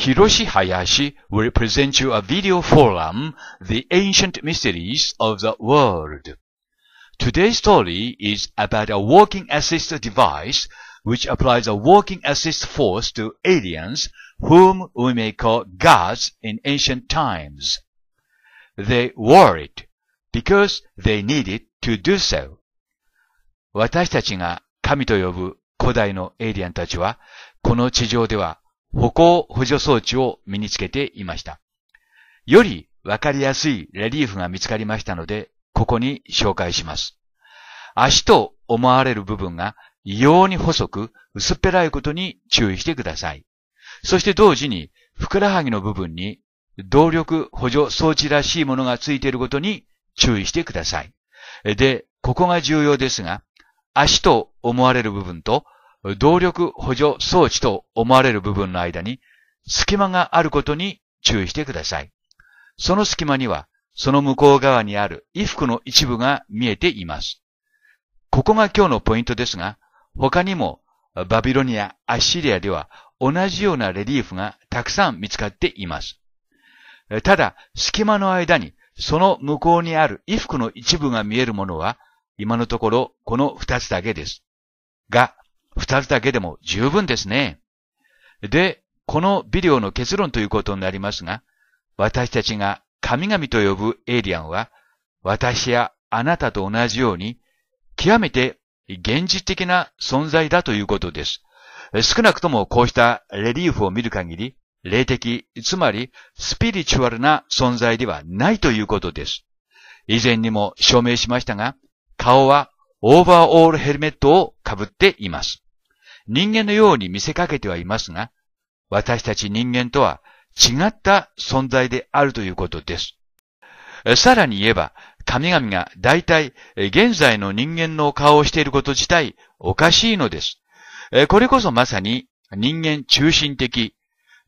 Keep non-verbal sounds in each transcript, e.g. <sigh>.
Hiroshi Hayashi will present you a video forum, The Ancient Mysteries of the World. Today's story is about a walking assist device which applies a walking assist force to aliens whom we may call gods in ancient times. They wore it because they needed to do so. 私たちが神と呼ぶ古代のエイリアンたちは、この地上では歩行補助装置を身につけていました。よりわかりやすいレリーフが見つかりましたので、ここに紹介します。足と思われる部分が異様に細く薄っぺらいことに注意してください。そして同時に、ふくらはぎの部分に動力補助装置らしいものがついていることに注意してください。で、ここが重要ですが、足と思われる部分と動力補助装置と思われる部分の間に隙間があることに注意してください。その隙間には、その向こう側にある衣服の一部が見えています。ここが今日のポイントですが、他にもバビロニア、アッシリアでは同じようなレリーフがたくさん見つかっています。ただ、隙間の間にその向こうにある衣服の一部が見えるものは、今のところこの二つだけです。が、二人だけでも十分ですね。で、このビデオの結論ということになりますが、私たちが神々と呼ぶエイリアンは、私やあなたと同じように、極めて現実的な存在だということです。少なくともこうしたレリーフを見る限り、霊的、つまりスピリチュアルな存在ではないということです。以前にも証明しましたが、顔はオーバーオールヘルメットをかぶっています。人間のように見せかけてはいますが、私たち人間とは違った存在であるということです。さらに言えば、神々が大体現在の人間の顔をしていること自体おかしいのです。これこそまさに人間中心的、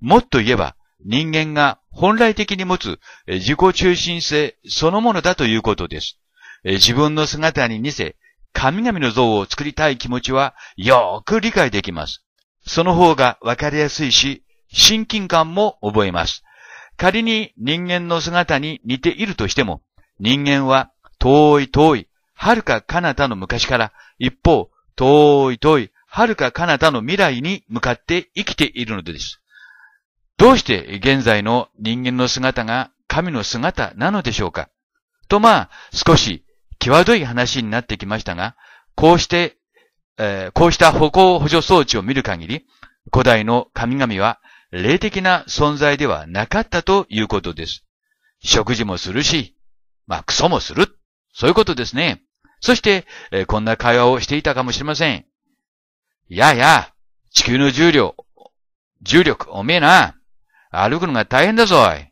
もっと言えば人間が本来的に持つ自己中心性そのものだということです。自分の姿に似せ、神々の像を作りたい気持ちはよく理解できます。その方がわかりやすいし、親近感も覚えます。仮に人間の姿に似ているとしても、人間は遠い遠い、遥か彼方の昔から、一方、遠い遠い、遥か彼方の未来に向かって生きているのです。どうして現在の人間の姿が神の姿なのでしょうかとまあ、少し際どい話になってきましたが、こうして、えー、こうした歩行補助装置を見る限り、古代の神々は霊的な存在ではなかったということです。食事もするし、まあ、クソもする。そういうことですね。そして、えー、こんな会話をしていたかもしれません。やや、地球の重量、重力、おめえな。歩くのが大変だぞ、おい。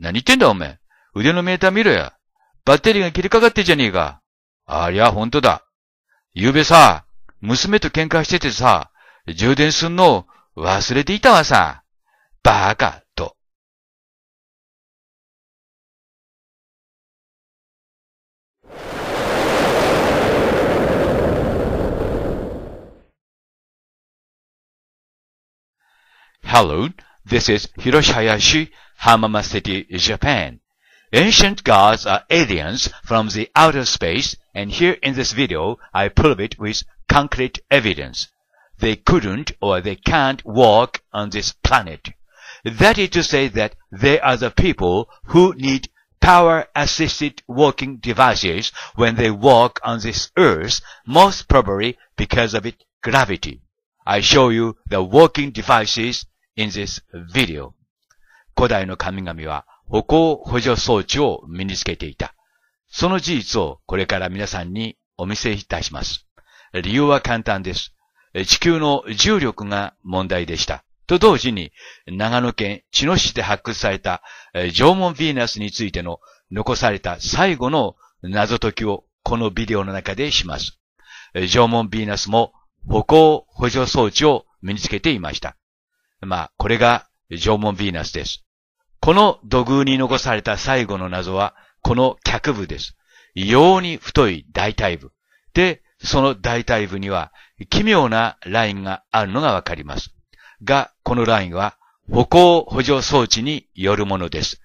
何言ってんだ、おめえ。腕のメーター見ろよ。バッテリーが切りかかってんじゃねえか。ありゃ、ほんとだ。ゆうべさ、娘と喧嘩しててさ、充電すんの忘れていたわさ。バカ、と。Hello, this is Hiroshi Hayashi, Hamama City, Japan. Ancient gods are aliens from the outer space, and here in this video I prove it with concrete evidence. They couldn't or they can't walk on this planet. That is to say that they are the people who need power-assisted walking devices when they walk on this earth, most probably because of its gravity. I show you the walking devices in this video. 古代の神々は歩行補助装置を身につけていた。その事実をこれから皆さんにお見せいたします。理由は簡単です。地球の重力が問題でした。と同時に、長野県茅野市で発掘された縄文ヴィーナスについての残された最後の謎解きをこのビデオの中でします。縄文ヴィーナスも歩行補助装置を身につけていました。まあ、これが縄文ヴィーナスです。この土偶に残された最後の謎は、この脚部です。異様に太い大腿部。で、その大腿部には奇妙なラインがあるのがわかります。が、このラインは歩行補助装置によるものです。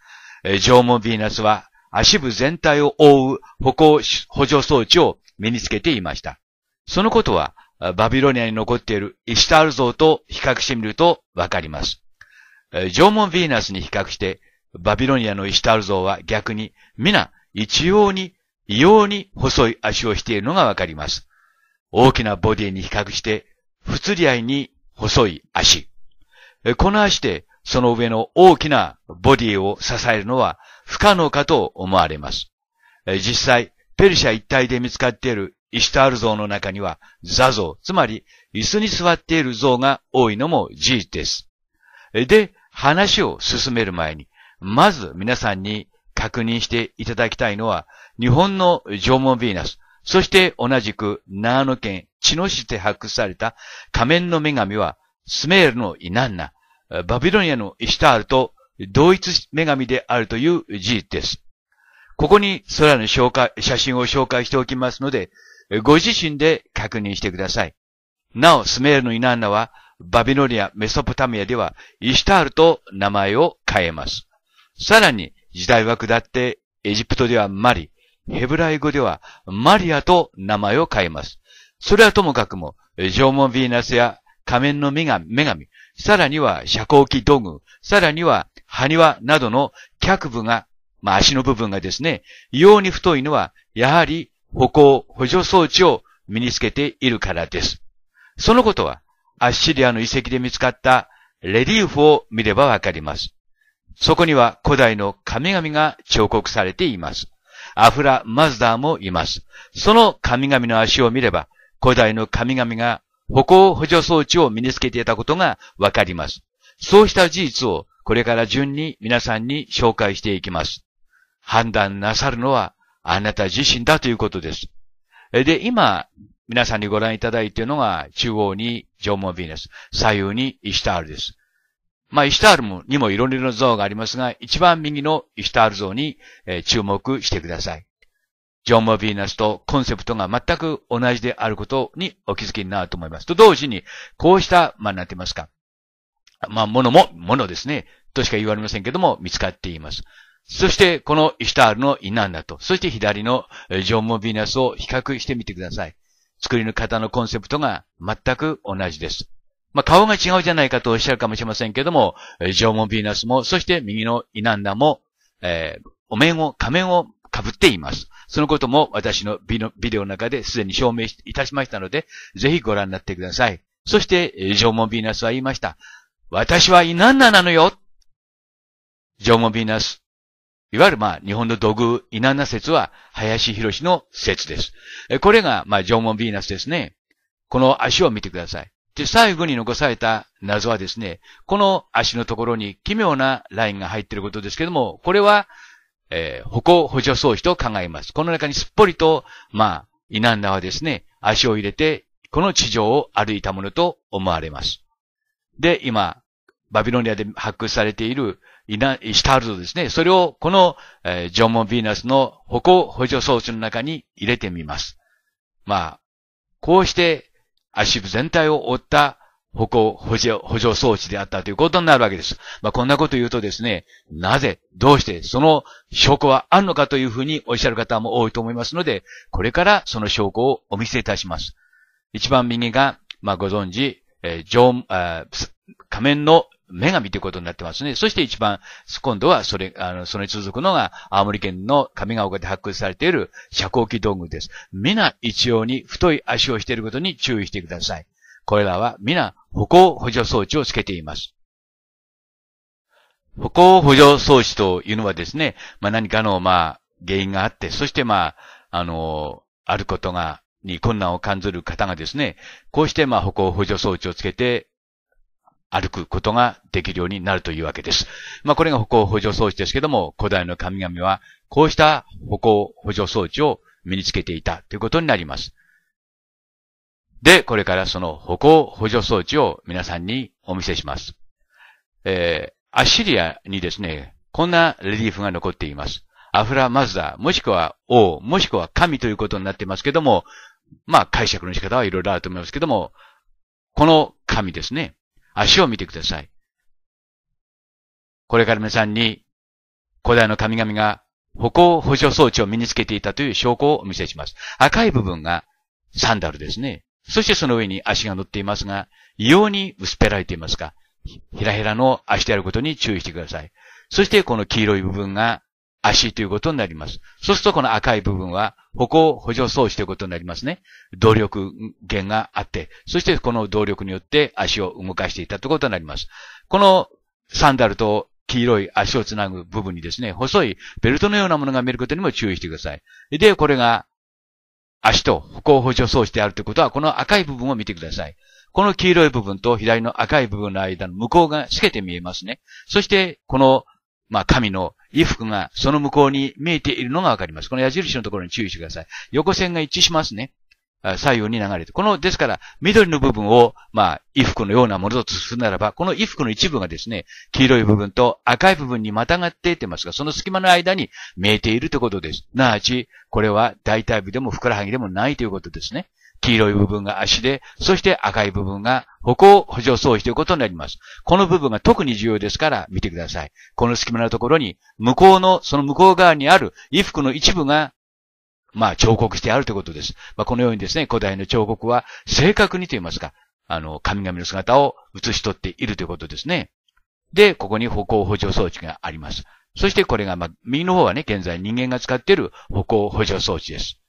縄文ビーナスは足部全体を覆う歩行補助装置を身につけていました。そのことはバビロニアに残っているイシタール像と比較してみるとわかります。縄文ヴィーナスに比較して、バビロニアのイシュタール像は逆に、皆、一様に、異様に細い足をしているのがわかります。大きなボディに比較して、不釣り合いに細い足。この足で、その上の大きなボディを支えるのは不可能かと思われます。実際、ペルシャ一帯で見つかっているイシュタール像の中には、座像、つまり椅子に座っている像が多いのも事実です。で、話を進める前に、まず皆さんに確認していただきたいのは、日本の縄文ヴィーナス、そして同じく長野県茅野市で発掘された仮面の女神は、スメールのイナンナ、バビロニアのイシタールと同一女神であるという事実です。ここに空の紹介、写真を紹介しておきますので、ご自身で確認してください。なお、スメールのイナンナは、バビロニア、メソポタミアでは、イシュタールと名前を変えます。さらに、時代は下って、エジプトではマリ、ヘブライ語ではマリアと名前を変えます。それはともかくも、縄文ヴィーナスや仮面の女神、さらには遮光器道具、さらには埴輪などの脚部が、まあ、足の部分がですね、異様に太いのは、やはり歩行補助装置を身につけているからです。そのことは、アッシリアの遺跡で見つかったレリーフを見ればわかります。そこには古代の神々が彫刻されています。アフラ・マズダーもいます。その神々の足を見れば、古代の神々が歩行補助装置を身につけていたことがわかります。そうした事実をこれから順に皆さんに紹介していきます。判断なさるのはあなた自身だということです。で、今、皆さんにご覧いただいているのが、中央に縄文ビーナス、左右にイシュタールです。まあ、イシュタールにもいろいろな像がありますが、一番右のイシュタール像に、注目してください。縄文ビーナスとコンセプトが全く同じであることにお気づきになると思います。と同時に、こうした、まあ、なんて言いますか。まあ、ものも、ものですね。としか言われませんけども、見つかっています。そして、このイシュタールのイナンナと、そして左の縄文ビーナスを比較してみてください。作りの方のコンセプトが全く同じです。まあ、顔が違うじゃないかとおっしゃるかもしれませんけども、縄文ヴィーナスも、そして右のイナンダも、えー、お面を、仮面を被っています。そのことも私のビデオの中ですでに証明いたしましたので、ぜひご覧になってください。そして、縄文ヴィーナスは言いました。私はイナンダなのよ縄文ヴィーナス。いわゆるまあ、日本の土偶、イナナ説は、林博の説です。これが、まあ、縄文ヴィーナスですね。この足を見てください。で、最後に残された謎はですね、この足のところに奇妙なラインが入っていることですけども、これは、えー、歩行補助装置と考えます。この中にすっぽりと、まあ、イナンナはですね、足を入れて、この地上を歩いたものと思われます。で、今、バビロニアで発掘されているいな、したあるとですね、それをこの、えー、縄文ヴィーナスの歩行補助装置の中に入れてみます。まあ、こうして足部全体を覆った歩行補助、補助装置であったということになるわけです。まあ、こんなこと言うとですね、なぜ、どうして、その証拠はあるのかというふうにおっしゃる方も多いと思いますので、これからその証拠をお見せいたします。一番右が、まあ、ご存知、えー、上、えー、仮面の女神ということになってますね。そして一番、今度はそれ、あの、それに続くのが、青森県の上ヶ丘で発掘されている遮光器道具です。皆一様に太い足をしていることに注意してください。これらは皆歩行補助装置をつけています。歩行補助装置というのはですね、まあ、何かの、まあ、原因があって、そしてまあ、あの、あることが、に困難を感じる方がですね、こうしてまあ歩行補助装置をつけて歩くことができるようになるというわけです。まあ、これが歩行補助装置ですけども、古代の神々は、こうした歩行補助装置を身につけていたということになります。で、これからその歩行補助装置を皆さんにお見せします。えー、アッシリアにですね、こんなレリーフが残っています。アフラマズダ、もしくは王、もしくは神ということになってますけども、まあ解釈の仕方はいろいろあると思いますけども、この神ですね。足を見てください。これから皆さんに古代の神々が歩行補助装置を身につけていたという証拠をお見せします。赤い部分がサンダルですね。そしてその上に足が乗っていますが、異様に薄っぺらいていますか、ひらひらの足であることに注意してください。そしてこの黄色い部分が足ということになります。そうするとこの赤い部分は歩行補助装置ということになりますね。動力源があって、そしてこの動力によって足を動かしていたということになります。このサンダルと黄色い足をつなぐ部分にですね、細いベルトのようなものが見えることにも注意してください。で、これが足と歩行補助装置であるということは、この赤い部分を見てください。この黄色い部分と左の赤い部分の間の向こうが透けて見えますね。そして、この、まあ、神の衣服がその向こうに見えているのがわかります。この矢印のところに注意してください。横線が一致しますね。左右に流れて。この、ですから、緑の部分を、まあ、衣服のようなものとするならば、この衣服の一部がですね、黄色い部分と赤い部分にまたがっていてますが、その隙間の間に見えているということです。なあち、これは大体部でもふくらはぎでもないということですね。黄色い部分が足で、そして赤い部分が歩行補助装置ということになります。この部分が特に重要ですから見てください。この隙間のところに、向こうの、その向こう側にある衣服の一部がまあ、彫刻してあるということです。まあ、このようにですね、古代の彫刻は正確にと言いますか、あの、神々の姿を写し取っているということですね。で、ここに歩行補助装置があります。そしてこれが、まあ、右の方はね、現在人間が使っている歩行補助装置です。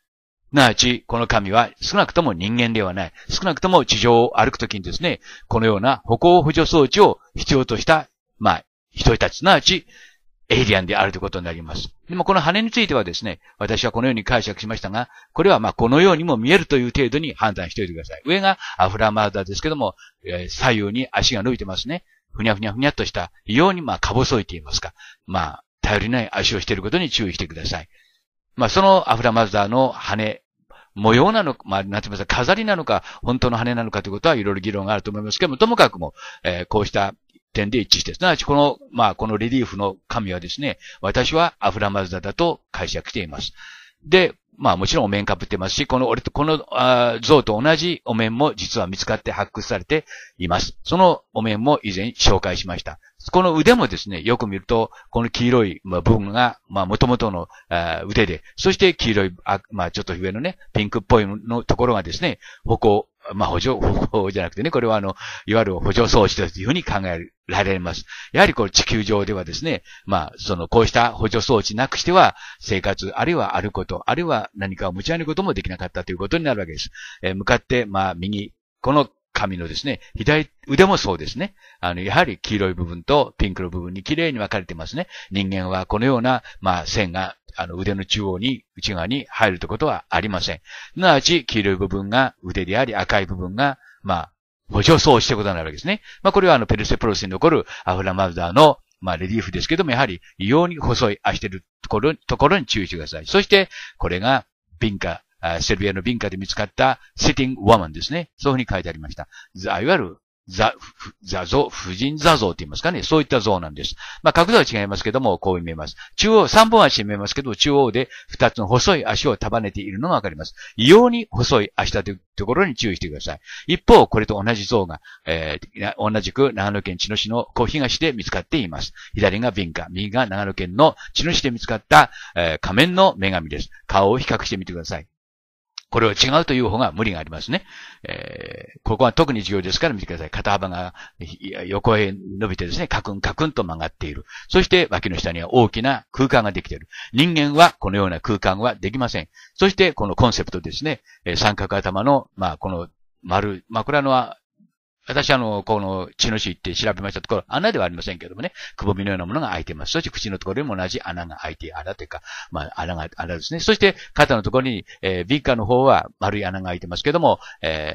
なわち、この神は少なくとも人間ではない。少なくとも地上を歩くときにですね、このような歩行補助装置を必要とした、まあ、人たち、すなわち、エイリアンであるということになります。でもこの羽についてはですね、私はこのように解釈しましたが、これはまあこのようにも見えるという程度に判断しておいてください。上がアフラマーダですけども、左右に足が伸びてますね。ふにゃふにゃふにゃっとした、異様にまあか細いと言いますか。まあ、頼りない足をしていることに注意してください。まあ、そのアフラマズダーの羽、模様なのか、まあ、なんて言いますか、飾りなのか、本当の羽なのかということはいろいろ議論があると思いますけども、ともかくも、えー、こうした点で一致して、すなわちこの、まあ、このレリーフの神はですね、私はアフラマズダだと解釈しています。で、まあもちろんお面かぶってますし、この俺と、このあ像と同じお面も実は見つかって発掘されています。そのお面も以前紹介しました。この腕もですね、よく見ると、この黄色い部分が、まあ元々の腕で、そして黄色い、あまあちょっと上のね、ピンクっぽいのところがですね、歩行、まあ、補助方法 <laughs> じゃなくてね、これはあの、いわゆる補助装置だというふうに考えられます。やはりこう地球上ではですね、まあ、その、こうした補助装置なくしては、生活、あるいはあること、あるいは何かを持ち上げることもできなかったということになるわけです。えー、向かって、まあ、右、この髪のですね、左腕もそうですね。あの、やはり黄色い部分とピンクの部分に綺麗に分かれてますね。人間はこのような、まあ、線が、あの、腕の中央に、内側に入るってことはありません。すなわち、黄色い部分が腕であり、赤い部分が、まあ、補助装してことになるわけですね。まあ、これはあの、ペルセプロスに残るアフラマルダーのまあ、レリーフですけども、やはり、異様に細い足してるところ、ところに注意してください。そして、これが、敏感、セルビアの民家で見つかった sitting ン o ワマンですね。そういうふうに書いてありました。いわゆるザ、座像、婦人座像って言いますかね。そういった像なんです。まあ、角度は違いますけども、こう見えます。中央、三本足で見えますけど、中央で二つの細い足を束ねているのがわかります。異様に細い足だというところに注意してください。一方、これと同じ像が、えー、同じく長野県茅野市の小東で見つかっています。左が敏感、右が長野県の茅野市で見つかった、えー、仮面の女神です。顔を比較してみてください。これを違うという方が無理がありますね。えー、ここは特に重要ですから見てください。肩幅が横へ伸びてですね、カクンカクンと曲がっている。そして脇の下には大きな空間ができている。人間はこのような空間はできません。そしてこのコンセプトですね、三角頭の、まあこの丸、まあこれはのは私あの、この血の死行って調べましたところ、穴ではありませんけどもね、くぼみのようなものが開いてます。そして口のところにも同じ穴が開いて、穴というか、まあ、穴が、穴ですね。そして、肩のところに、えー、ビッカーの方は丸い穴が開いてますけども、え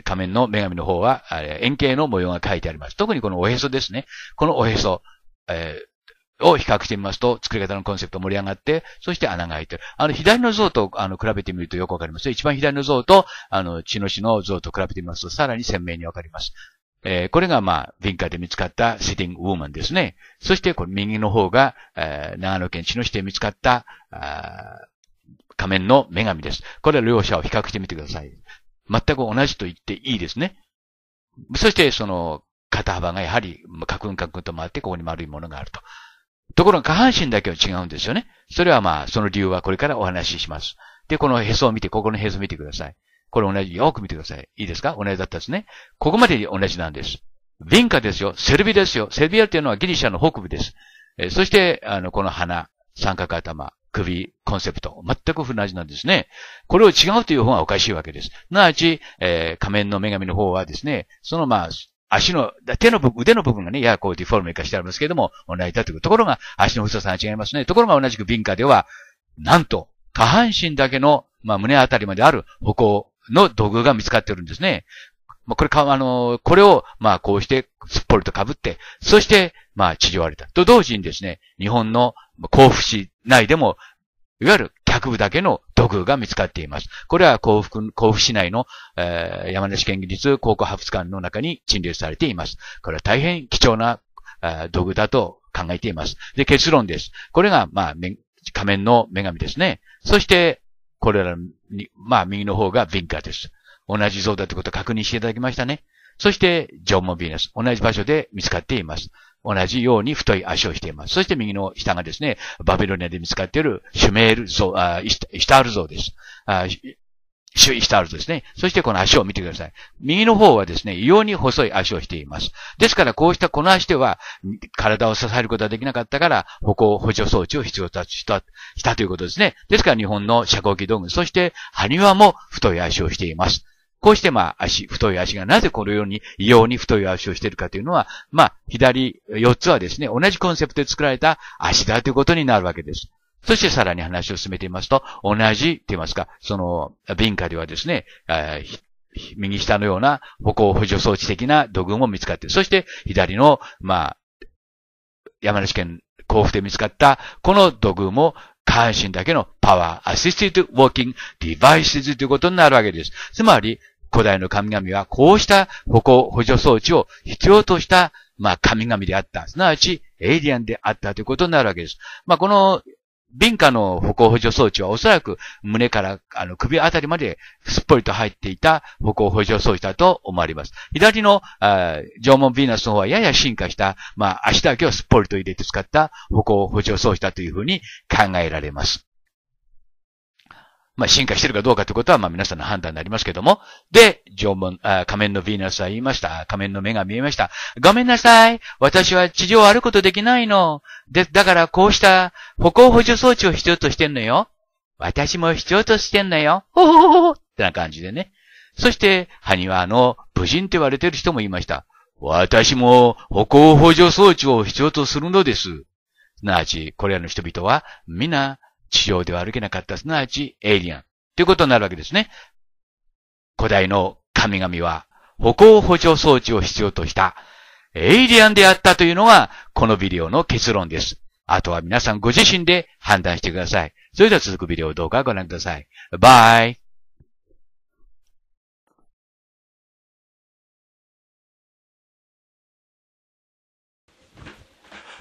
ー、仮面の女神の方は、円形の模様が書いてあります。特にこのおへそですね。このおへそ、えー、を比較してみますと、作り方のコンセプト盛り上がって、そして穴が開いてる。あの、左の像と、あの、比べてみるとよくわかります一番左の像と、あの、血の死の像と比べてみますと、さらに鮮明にわかります。えー、これが、まあ、文化で見つかったシティングウーマンですね。そして、これ右の方が、えー、長野県血の死で見つかった、あ仮面の女神です。これは両者を比較してみてください。全く同じと言っていいですね。そして、その、肩幅がやはり、カクンカクンと回って、ここに丸いものがあると。ところが下半身だけは違うんですよね。それはまあ、その理由はこれからお話しします。で、このへそを見て、ここのへそを見てください。これ同じ。よく見てください。いいですか同じだったですね。ここまで同じなんです。ヴィンカですよ。セルビですよ。セルビアっていうのはギリシャの北部です。えー、そして、あの、この花、三角頭、首、コンセプト。全く同じなんですね。これを違うという方がおかしいわけです。なあち、えー、仮面の女神の方はですね、そのまあ、足の、手の部分、腕の部分がね、ややこうディフォルメ化してありますけれども、同じだというところが、足の太さが違いますね。ところが同じく敏感では、なんと、下半身だけの、まあ、胸あたりまである歩行の土偶が見つかってるんですね。まあ、これか、あの、これを、まあ、こうして、すっぽりと被って、そして、まあ、地上われた。と同時にですね、日本の甲府市内でも、いわゆる脚部だけの土偶が見つかっています。これは甲府甲府市内の、えー、山梨県立高校博物館の中に陳列されています。これは大変貴重な、えー、土偶だと考えています。で、結論です。これが、まあ、仮面の女神ですね。そして、これらに、まあ、右の方がヴィンカーです。同じ像だということを確認していただきましたね。そして、縄文モビーナス。同じ場所で見つかっています。同じように太い足をしています。そして右の下がですね、バビロニアで見つかっているシュメール像、あイシタール像です。あシュイシタール像ですね。そしてこの足を見てください。右の方はですね、異様に細い足をしています。ですからこうしたこの足では、体を支えることができなかったから、歩行補助装置を必要とした、したということですね。ですから日本の車高機道具、そして埴輪も太い足をしています。こうしてまあ足、太い足がなぜこのように、異様に太い足をしているかというのは、まあ、左四つはですね、同じコンセプトで作られた足だということになるわけです。そしてさらに話を進めてみますと、同じって言いますか、その、文化ではですね、右下のような歩行補助装置的な土偶も見つかって、そして左の、まあ、山梨県甲府で見つかった、この土偶も、下半身だけのパワーアシスティッドウォーキングディバイスズということになるわけです。つまり、古代の神々はこうした歩行補助装置を必要とした、まあ、神々であった。すなわち、エイリアンであったということになるわけです。まあ、この、敏感の歩行補助装置はおそらく胸からあの首あたりまですっぽりと入っていた歩行補助装置だと思われます。左のあ縄文ヴィーナスの方はやや進化した、まあ足だけをすっぽりと入れて使った歩行補助装置だというふうに考えられます。まあ、進化してるかどうかということは、まあ、皆さんの判断になりますけども。で、縄文、仮面のヴィーナスは言いました。仮面の目が見えました。ごめんなさい。私は地上を歩くことできないの。で、だからこうした歩行補助装置を必要としてんのよ。私も必要としてんのよ。ほほほほってな感じでね。そして、ハニワの武人って言われてる人も言いました。私も歩行補助装置を必要とするのです。なあち、これらの人々は、皆、地上では歩けなかった、すなわちエイリアン。ということになるわけですね。古代の神々は歩行補助装置を必要としたエイリアンであったというのがこのビデオの結論です。あとは皆さんご自身で判断してください。それでは続くビデオ動画をご覧ください。バイ。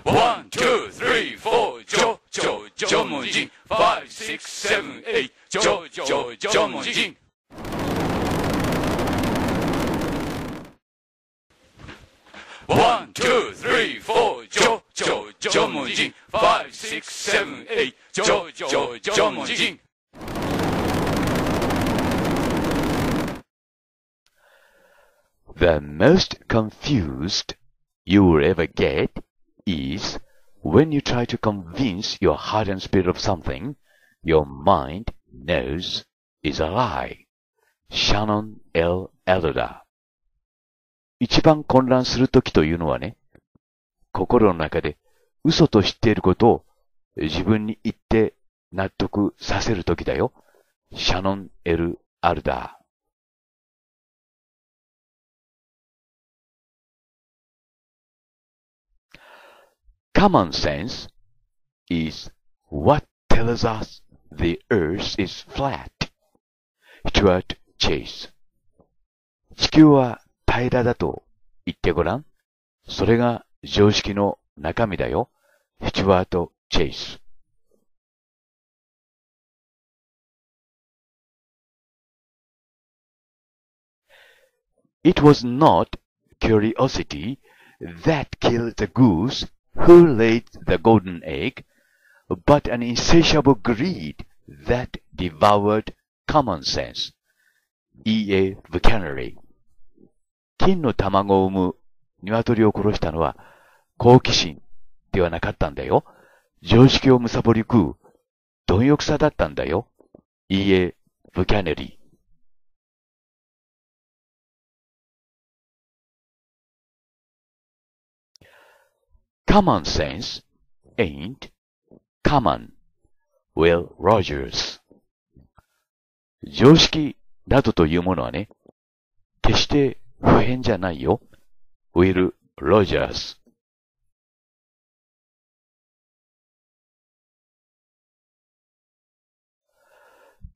One, two, three, four, ちょ、ちょ、縄文人5678上上縄文人ワン、ツー、スリー、フォー、ジョ、ジョ、ジョモジン。ファイブ、シックス、セブン、エイ、ジョ、ジョ、ジョモジン。The most confused you will ever get is When you try to convince your heart and spirit of something, your mind knows is a lie. Shannon L. Elder 一番混乱するときというのはね、心の中で嘘と知っていることを自分に言って納得させるときだよ。シャノン・エル・アルダー。Common sense is what tells us the earth is flat. スチュワート・チェイス。地球は平らだと言ってごらん。それが常識の中身だよ。スチュワート・チェイス。It was not curiosity that killed the goose who laid the golden egg, but an insatiable greed that devoured common sense. E.A. v o c a n e r y 金の卵を産む鶏を殺したのは好奇心ではなかったんだよ。常識をむさぼり食う貪欲さだったんだよ。E.A. ブキ n ネ r y Common sense ain't common. Will Rogers 常識などというものはね、決して不変じゃないよ。Will Rogers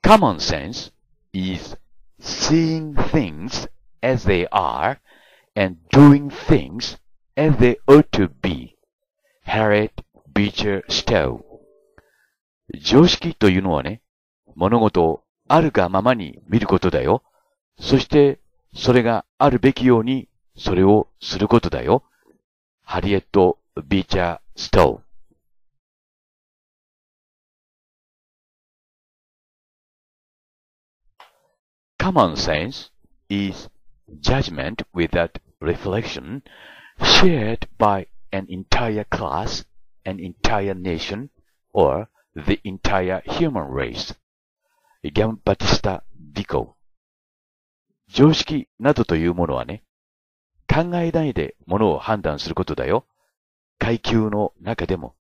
sense is seeing things as they are and doing things as they ought to be. Harriet Beecher Stowe。常識というのはね、物事をあるがままに見ることだよ。そして、それがあるべきように、それをすることだよ。Harriet Beecher s t o ト e Common sense is judgment without reflection shared by an entire class, an entire nation, or the entire human race. ギャン・バティスタ・ビコ。常識などというものはね、考えないでものを判断することだよ。階級の中でも、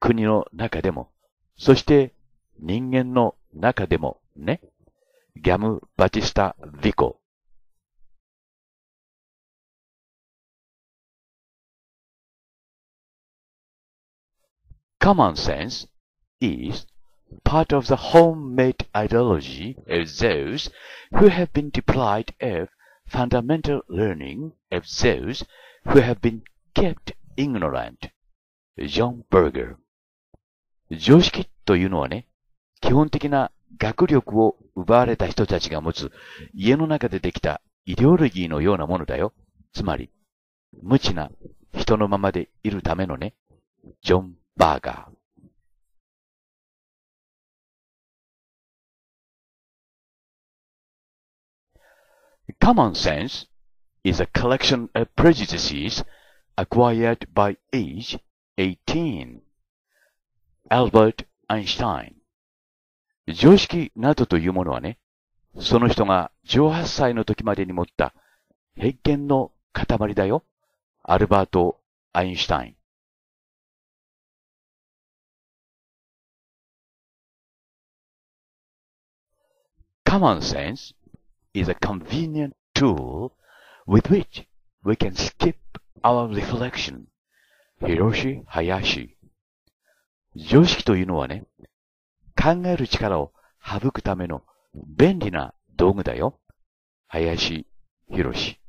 国の中でも、そして人間の中でもね、ギャム・バティスタ・ィコ。Common sense is part of the homemade ideology of those who have been deprived of fundamental learning of those who have been kept ignorant. John Berger 常識というのはね、基本的な学力を奪われた人たちが持つ家の中でできたイデオロギーのようなものだよ。つまり、無知な人のままでいるためのね、ジョン・バーガー。Common sense is a collection of prejudices acquired by age 18. Albert Einstein 常識などというものはね、その人が18歳の時までに持った偏見の塊だよ。アルバート・アインシュタイン。Common sense is a convenient tool with which we can skip our reflection. 広し、林。常識というのはね、考える力を省くための便利な道具だよ。林、広し。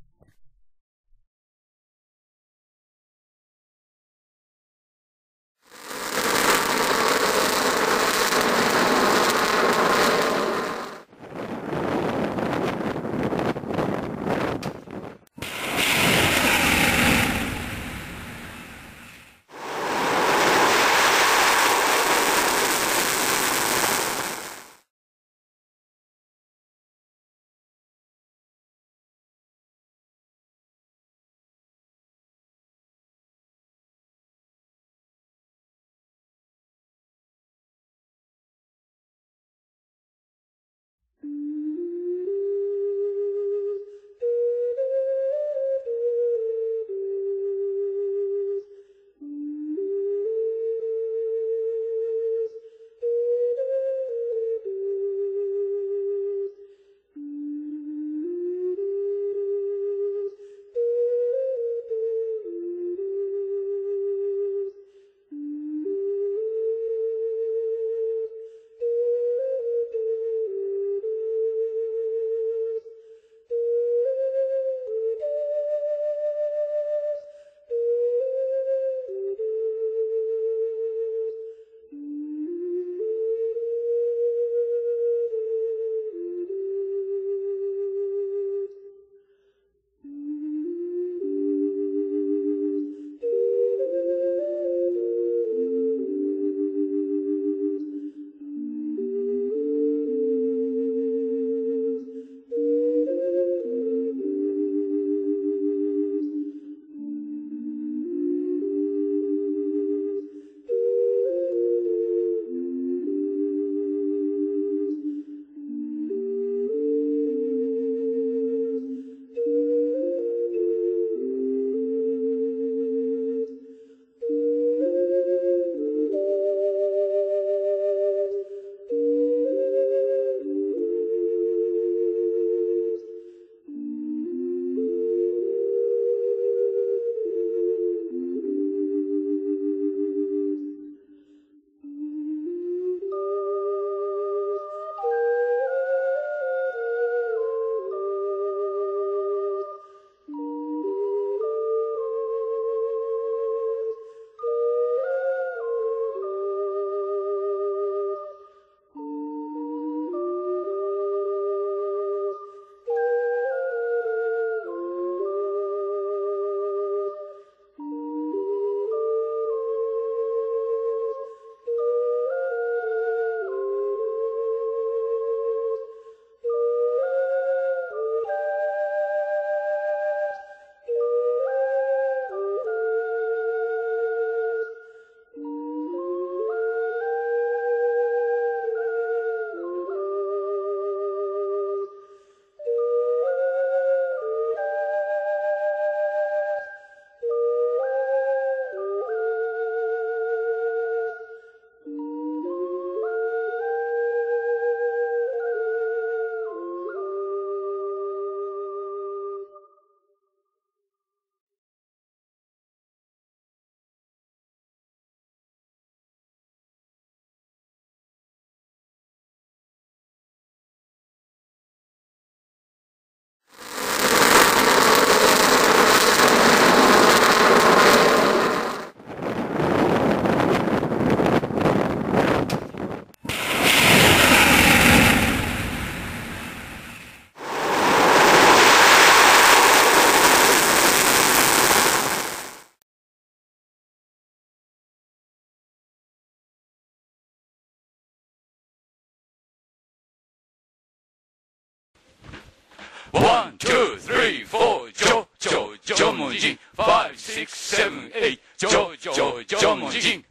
One, two, three, four, jo, jo, jo, mojin. Five, six, seven, eight, jo, jo, jo, mojin.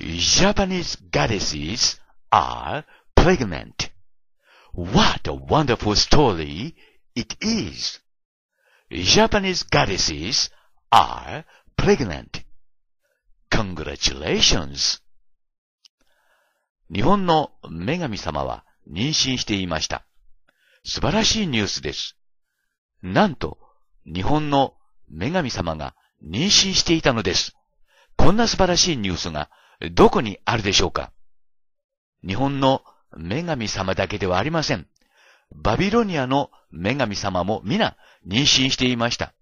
Japanese goddesses are pregnant. What a wonderful story it is! Japanese goddesses are pregnant. Congratulations! 日本の女神様は妊娠していました。素晴らしいニュースです。なんと、日本の女神様が妊娠していたのです。こんな素晴らしいニュースがどこにあるでしょうか日本の女神様だけではありません。バビロニアの女神様も皆妊娠していました。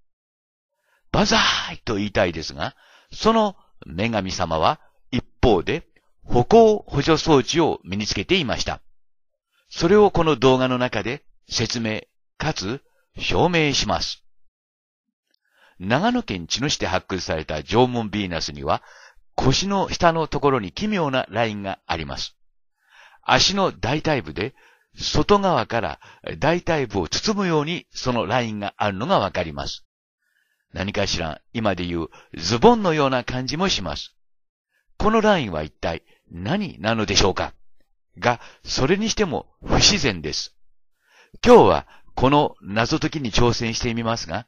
バザーイと言いたいですが、その女神様は一方で歩行補助装置を身につけていました。それをこの動画の中で説明かつ表明します。長野県茅野市で発掘された縄文ヴィーナスには腰の下のところに奇妙なラインがあります。足の大腿部で外側から大腿部を包むようにそのラインがあるのがわかります。何かしら今で言うズボンのような感じもします。このラインは一体何なのでしょうかが、それにしても不自然です。今日はこの謎解きに挑戦してみますが、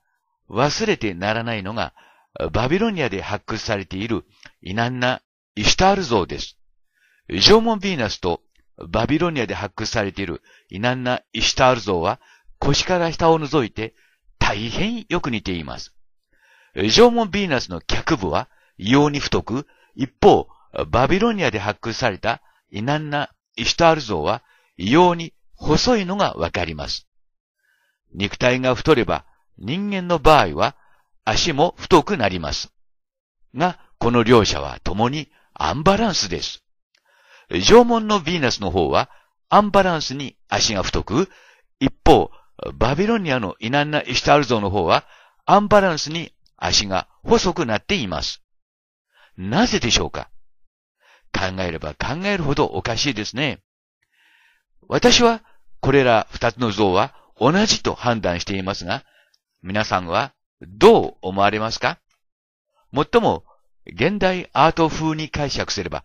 忘れてならないのが、バビロニアで発掘されている異難なイシュタール像です。縄文ヴィーナスとバビロニアで発掘されている異難なイシュタール像は腰から下を除いて大変よく似ています。縄文ヴィーナスの脚部は異様に太く、一方、バビロニアで発掘されたイナンナ・イシュタール像は異様に細いのがわかります。肉体が太れば人間の場合は足も太くなります。が、この両者は共にアンバランスです。縄文のヴィーナスの方はアンバランスに足が太く、一方、バビロニアのイナンナ・イシュタール像の方はアンバランスに足が細くなっています。なぜでしょうか考えれば考えるほどおかしいですね。私はこれら二つの像は同じと判断していますが、皆さんはどう思われますかもっとも、現代アート風に解釈すれば、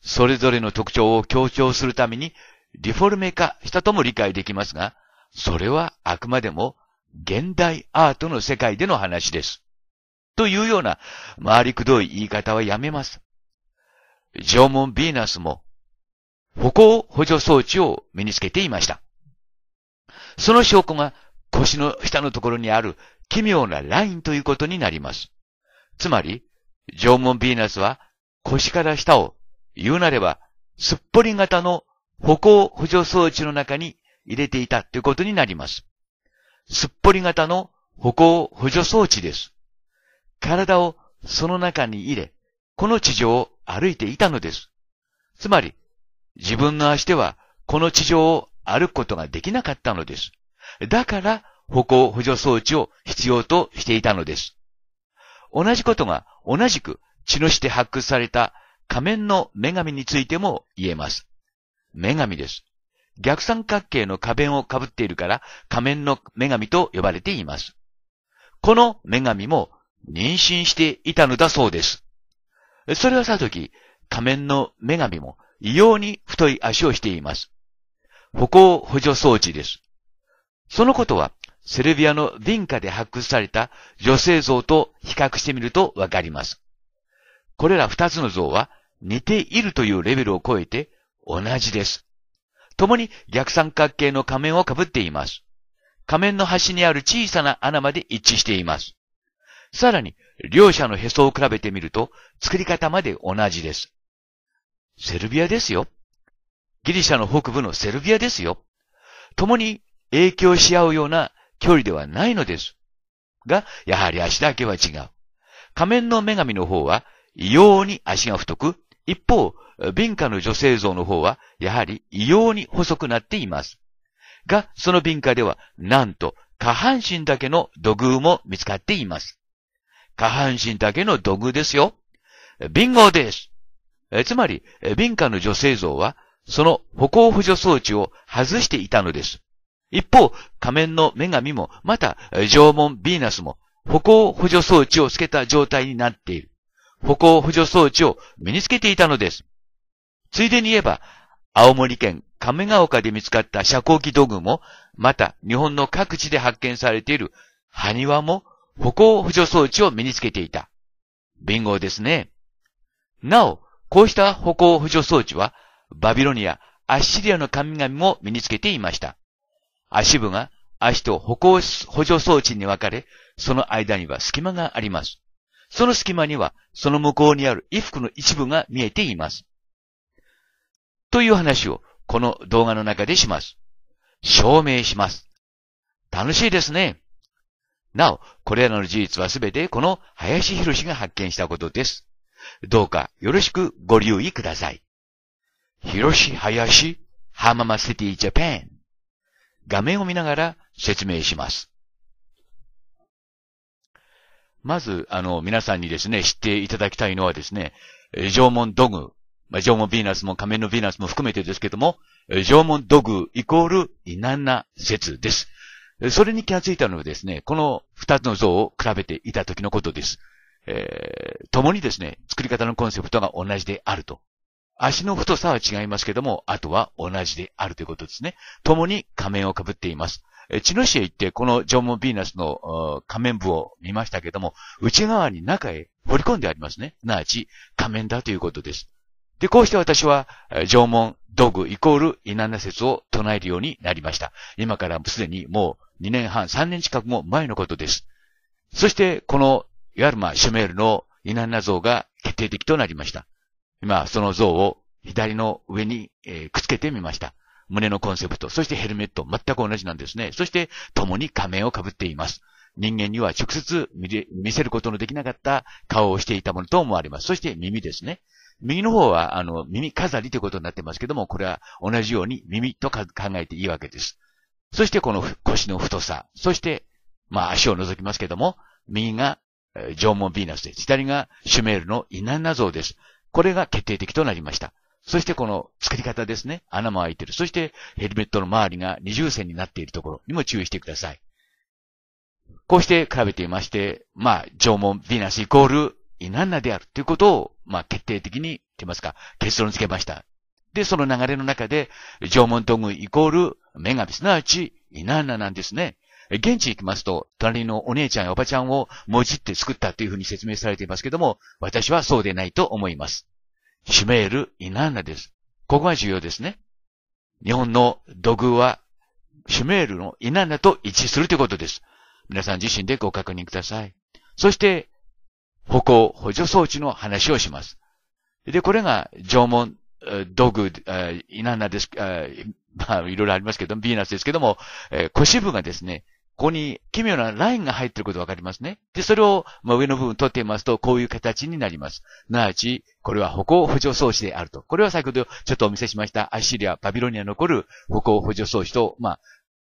それぞれの特徴を強調するためにリフォルメ化したとも理解できますが、それはあくまでも現代アートの世界での話です。というような回りくどい言い方はやめます。縄文ビーナスも歩行補助装置を身につけていました。その証拠が腰の下のところにある奇妙なラインということになります。つまり、縄文ビーナスは腰から下を、言うなれば、すっぽり型の歩行補助装置の中に入れていたということになります。すっぽり型の歩行補助装置です。体をその中に入れ、この地上を歩いていたのです。つまり、自分の足ではこの地上を歩くことができなかったのです。だから、歩行補助装置を必要としていたのです。同じことが同じく血のして発掘された仮面の女神についても言えます。女神です。逆三角形の仮面を被っているから仮面の女神と呼ばれています。この女神も妊娠していたのだそうです。それはさとき、仮面の女神も異様に太い足をしています。歩行補助装置です。そのことは、セルビアのヴィンカで発掘された女性像と比較してみるとわかります。これら二つの像は似ているというレベルを超えて同じです。共に逆三角形の仮面をかぶっています。仮面の端にある小さな穴まで一致しています。さらに、両者のへそを比べてみると、作り方まで同じです。セルビアですよ。ギリシャの北部のセルビアですよ。共に影響し合うような距離ではないのです。が、やはり足だけは違う。仮面の女神の方は、異様に足が太く、一方、敏感の女性像の方は、やはり異様に細くなっています。が、その敏感では、なんと、下半身だけの土偶も見つかっています。下半身だけの土偶ですよ。ビンゴです。つまり、民家の女性像は、その歩行補助装置を外していたのです。一方、仮面の女神も、また、縄文ヴィーナスも、歩行補助装置をつけた状態になっている。歩行補助装置を身につけていたのです。ついでに言えば、青森県亀ヶ丘で見つかった遮光器土偶も、また日本の各地で発見されている埴輪も歩行補助装置を身につけていた。ビンですね。なお、こうした歩行補助装置は、バビロニア、アッシリアの神々も身につけていました。足部が足と歩行補助装置に分かれ、その間には隙間があります。その隙間には、その向こうにある衣服の一部が見えています。という話を、この動画の中でします。証明します。楽しいですね。なお、これらの事実はすべてこの林博士が発見したことです。どうかよろしくご留意ください。広し林ハママシティジャパン。画面を見ながら説明します。まず、あの、皆さんにですね、知っていただきたいのはですね、縄文土偶、まあ、縄文ヴィーナスも仮面のヴィーナスも含めてですけども、縄文土偶イコールイナナ説です。それに気がついたのはですね、この二つの像を比べていた時のことです。えー、共にですね、作り方のコンセプトが同じであると。足の太さは違いますけども、あとは同じであるということですね。共に仮面を被っています。え、地の市へ行って、この縄文ヴィーナスの仮面部を見ましたけども、内側に中へ掘り込んでありますね。なあち、仮面だということです。で、こうして私は、縄文道具イコールイナナ説を唱えるようになりました。今からすでにもう2年半、3年近くも前のことです。そして、このヤルマ・シュメールのイナナ像が決定的となりました。今、その像を左の上に、えー、くっつけてみました。胸のコンセプト、そしてヘルメット、全く同じなんですね。そして、共に仮面をかぶっています。人間には直接見せることのできなかった顔をしていたものと思われます。そして耳ですね。右の方は、あの、耳飾りということになってますけども、これは同じように耳と考えていいわけです。そしてこの腰の太さ、そして、まあ足を除きますけども、右が縄文ヴィーナスです。左がシュメールのイナンナ像です。これが決定的となりました。そしてこの作り方ですね。穴も開いてる。そしてヘルメットの周りが二重線になっているところにも注意してください。こうして比べていまして、まあ、縄文ヴィーナスイコールなんなであるということを、まあ、決定的に、と言いますか、結論付けました。で、その流れの中で、縄文土偶イコール、女神、すなわち、イナンナなんですね。現地行きますと、隣のお姉ちゃんやおばちゃんをもじって作ったというふうに説明されていますけども、私はそうでないと思います。シメール、イナンナです。ここが重要ですね。日本の土偶は、シュメールのイナンナと一致するということです。皆さん自身でご確認ください。そして、歩行補助装置の話をします。で、これが縄文、道具、いなんなです、<laughs> まあ、いろいろありますけど、ビーナスですけども、腰部がですね、ここに奇妙なラインが入っていることわかりますね。で、それを、まあ、上の部分取っていますと、こういう形になります。なわち、これは歩行補助装置であると。これは先ほどちょっとお見せしました、アシリア、バビロニアに残る歩行補助装置と、まあ、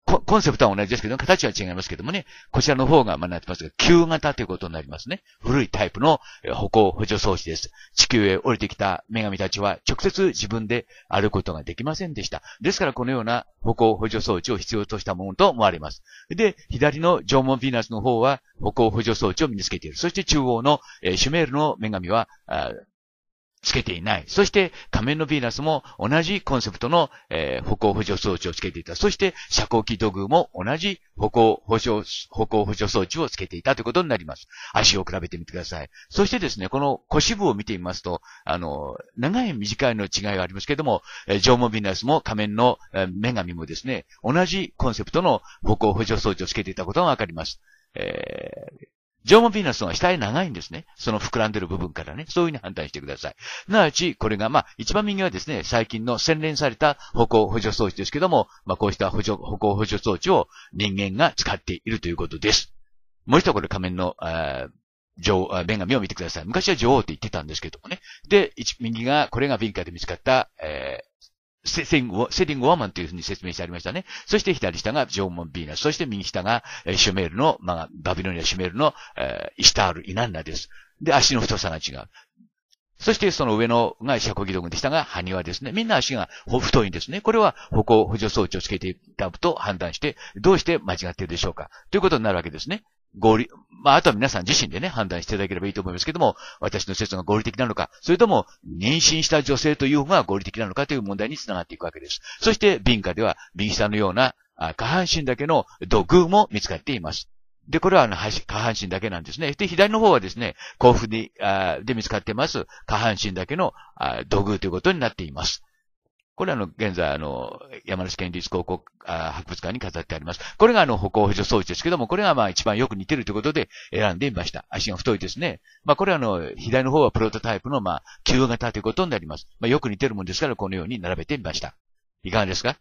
コンセプトは同じですけど、形は違いますけどもね、こちらの方が、まあ、なってますが、旧型ということになりますね。古いタイプの歩行補助装置です。地球へ降りてきた女神たちは直接自分で歩くことができませんでした。ですからこのような歩行補助装置を必要としたものと思われます。で、左の縄文ヴィーナスの方は歩行補助装置を身につけている。そして中央の、シュメールの女神は、つけていない。そして、仮面のヴィーナスも同じコンセプトの、えー、歩行補助装置をつけていた。そして、遮光器土偶も同じ歩行補助、歩行補助装置をつけていたということになります。足を比べてみてください。そしてですね、この腰部を見てみますと、あの、長い短いの違いがありますけども、えー、縄文ヴィーナスも仮面の、えー、女神もですね、同じコンセプトの歩行補助装置をつけていたことがわかります。えー縄文ヴィーナスのは額長いんですね。その膨らんでる部分からね。そういうふうに判断してください。なわち、これが、まあ、一番右はですね、最近の洗練された歩行補助装置ですけども、まあ、こうした補助、歩行補助装置を人間が使っているということです。もう一度これ仮面の、えー、女王、女神を見てください。昔は女王って言ってたんですけどもね。で、一、右が、これがビンカで見つかった、えー、セテングセティングワーマンというふうに説明してありましたね。そして左下が縄文ビーナス。そして右下が、シュメールの、まあ、バビロニアシュメールの、えー、イシタール、イナンナです。で、足の太さが違う。そしてその上のがシャコギドグでしたが、埴輪ですね。みんな足が太いんですね。これは歩行補助装置をつけていたと判断して、どうして間違っているでしょうかということになるわけですね。合理、まあ、あとは皆さん自身でね、判断していただければいいと思いますけども、私の説が合理的なのか、それとも、妊娠した女性という方が合理的なのかという問題につながっていくわけです。そして、敏下では、右下のような、下半身だけの土偶も見つかっています。で、これはあの、下半身だけなんですね。で、左の方はですね、甲府に、あで見つかってます、下半身だけのあ土偶ということになっています。これはあの、現在あの、山梨県立高校博物館に飾ってあります。これがあの、歩行補助装置ですけども、これがまあ一番よく似てるということで選んでみました。足が太いですね。まあこれはあの、左の方はプロトタイプのまあ、旧型ということになります。まあよく似てるもんですから、このように並べてみました。いかがですか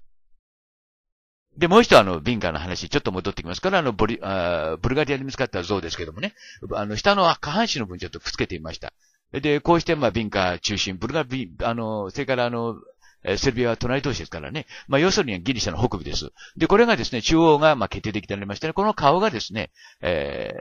で、もう一度あの、ビンカーの話、ちょっと戻ってきますから、あの、ボリ、あブルガリアで見つかった像ですけどもね、あの、下の下半身の分ちょっとくっつけてみました。で、こうして、まあ、ビンカー中心、ブルガリ、あの、それからあの、えセルビアは隣同士ですからね。まあ、要するにギリシャの北部です。で、これがですね、中央が、まあ、決定的となりましたね。この顔がですね、え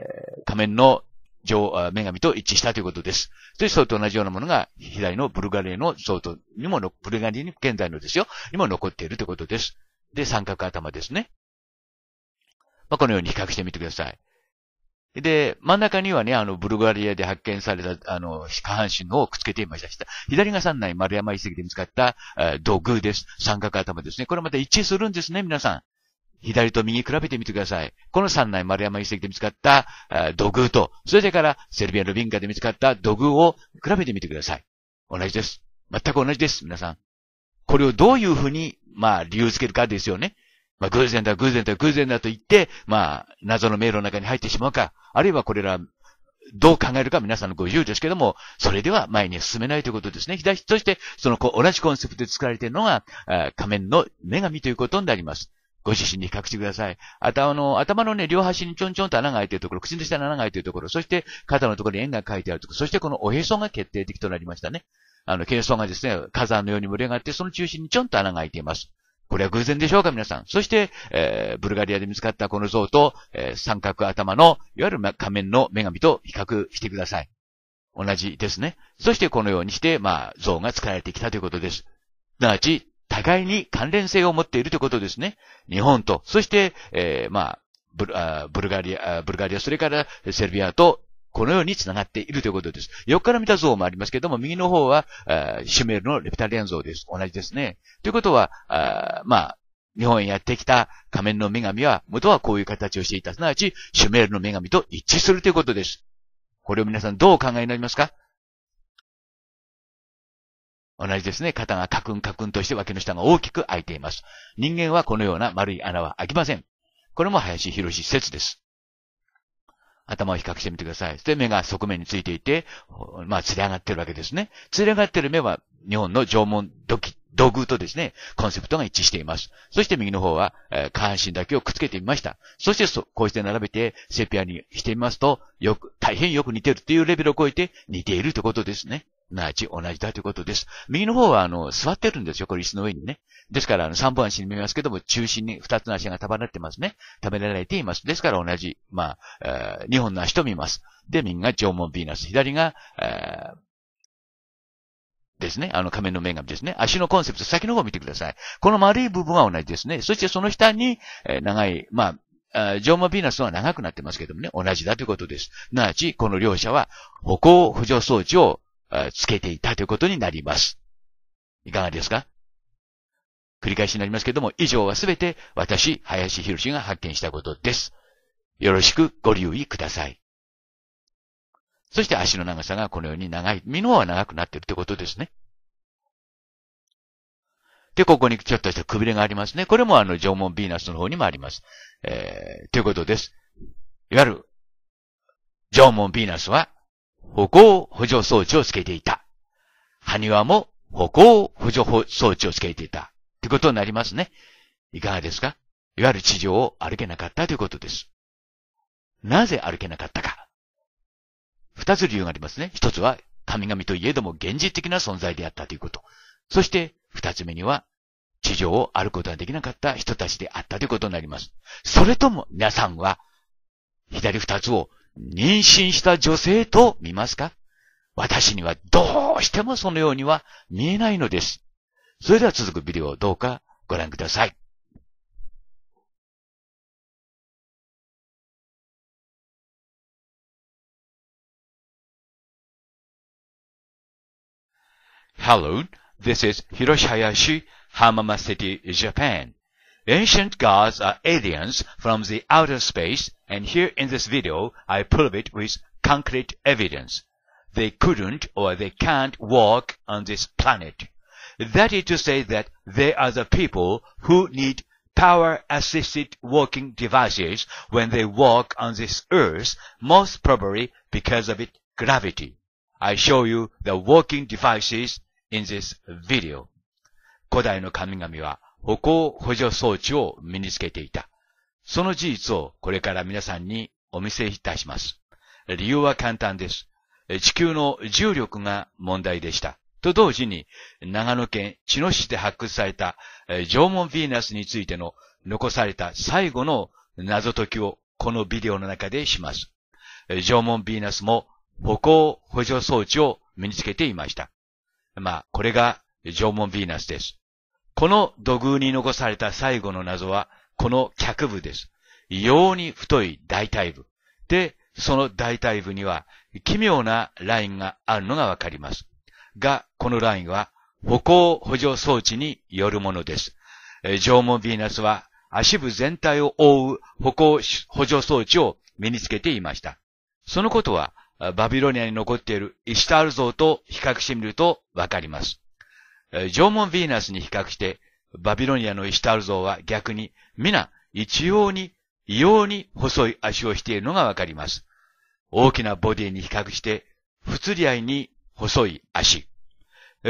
ー、仮面の女女神と一致したということです。で、そうと同じようなものが、左のブルガリアの像とにも、ブルガリアに、現在のですよ、にも残っているということです。で、三角頭ですね。まあ、このように比較してみてください。で、真ん中にはね、あの、ブルガリアで発見された、あの、下半身をくっつけていました。左が三内丸山遺跡で見つかった、え土偶です。三角頭ですね。これまた一致するんですね、皆さん。左と右比べてみてください。この三内丸山遺跡で見つかった、え土偶と、それからセルビアのビンカで見つかった土偶を比べてみてください。同じです。全く同じです、皆さん。これをどういうふうに、まあ、理由つけるかですよね。まあ、偶然だ、偶然だ、偶然だと言って、まあ、謎の迷路の中に入ってしまうか、あるいはこれら、どう考えるか皆さんのご自由ですけども、それでは前に進めないということですね。左として、その同じコンセプトで作られているのが、仮面の女神ということになります。ご自身に隠してください。頭の、頭のね、両端にちょんちょんと穴が開いているところ、口の下に穴が開いているところ、そして肩のところに円が書いてあるところ、そしてこのおへそが決定的となりましたね。あの、軽装がですね、火山のように盛り上がって、その中心にちょんと穴が開いています。これは偶然でしょうか、皆さん。そして、えー、ブルガリアで見つかったこの像と、えー、三角頭の、いわゆる仮面の女神と比較してください。同じですね。そしてこのようにして、まあ、像が作られてきたということです。すなわち、互いに関連性を持っているということですね。日本と、そして、えー、まあ、ブルガリア、ブルガリア、それからセルビアとこのように繋がっているということです。横から見た像もありますけれども、右の方は、シュメールのレプタリアン像です。同じですね。ということは、あまあ、日本へやってきた仮面の女神は、元はこういう形をしていた。すなわち、シュメールの女神と一致するということです。これを皆さんどうお考えになりますか同じですね、肩がカクンカクンとして脇の下が大きく開いています。人間はこのような丸い穴は開きません。これも林博士説です。頭を比較してみてください。で、目が側面についていて、まあ、つり上がってるわけですね。釣り上がってる目は、日本の縄文土器、土偶とですね、コンセプトが一致しています。そして右の方は、えー、下半身だけをくっつけてみました。そしてそ、こうして並べて、セピアにしてみますと、よく、大変よく似てるっていうレベルを超えて、似ているということですね。なち同じだということです。右の方は、あの、座ってるんですよ。これ椅子の上にね。ですから、あの、三本足に見えますけども、中心に二つの足が束なってますね。束ねられています。ですから、同じ、まあ、えー、二本の足と見ます。で、右が縄文ヴィーナス。左が、えー、ですね。あの、仮面の女神ですね。足のコンセプト、先の方を見てください。この丸い部分は同じですね。そしてその下に、えー、長い、まあ、ジョーマ・ヴィーナスは長くなってますけどもね、同じだということです。なあち、この両者は歩行補助装置をつけていたということになります。いかがですか繰り返しになりますけども、以上はすべて私、林博士が発見したことです。よろしくご留意ください。そして足の長さがこのように長い、身の方は長くなっているということですね。で、ここにちょっとしたくびれがありますね。これもあの、縄文ヴィーナスの方にもあります。えー、ということです。いわゆる、縄文ヴィーナスは、歩行補助装置をつけていた。埴輪も歩行補助装置をつけていた。ってことになりますね。いかがですかいわゆる地上を歩けなかったということです。なぜ歩けなかったか。二つ理由がありますね。一つは、神々といえども現実的な存在であったということ。そして、二つ目には、地上を歩くことができなかった人たちであったということになります。それとも、皆さんは、左二つを妊娠した女性と見ますか私にはどうしてもそのようには見えないのです。それでは続くビデオをどうかご覧ください。Hello, this is Hiroshi Hayashi, Hamama City, Japan. Ancient gods are aliens from the outer space, and here in this video I prove it with concrete evidence. They couldn't or they can't walk on this planet. That is to say that they are the people who need power-assisted walking devices when they walk on this earth, most probably because of its gravity. I show you the walking devices in this video. 古代の神々は歩行補助装置を身につけていた。その事実をこれから皆さんにお見せいたします。理由は簡単です。地球の重力が問題でした。と同時に、長野県茅野市で発掘された縄文ヴィーナスについての残された最後の謎解きをこのビデオの中でします。縄文ヴィーナスも歩行補助装置を身につけていました。まあ、これが縄文ヴィーナスです。この土偶に残された最後の謎は、この脚部です。異様に太い大腿部。で、その大腿部には奇妙なラインがあるのがわかります。が、このラインは歩行補助装置によるものです。縄文ヴィーナスは足部全体を覆う歩行補助装置を身につけていました。そのことはバビロニアに残っているイシタール像と比較してみるとわかります。縄文ヴィーナスに比較して、バビロニアのイシタール像は逆に、皆、一様に、異様に細い足をしているのがわかります。大きなボディに比較して、不釣り合いに細い足。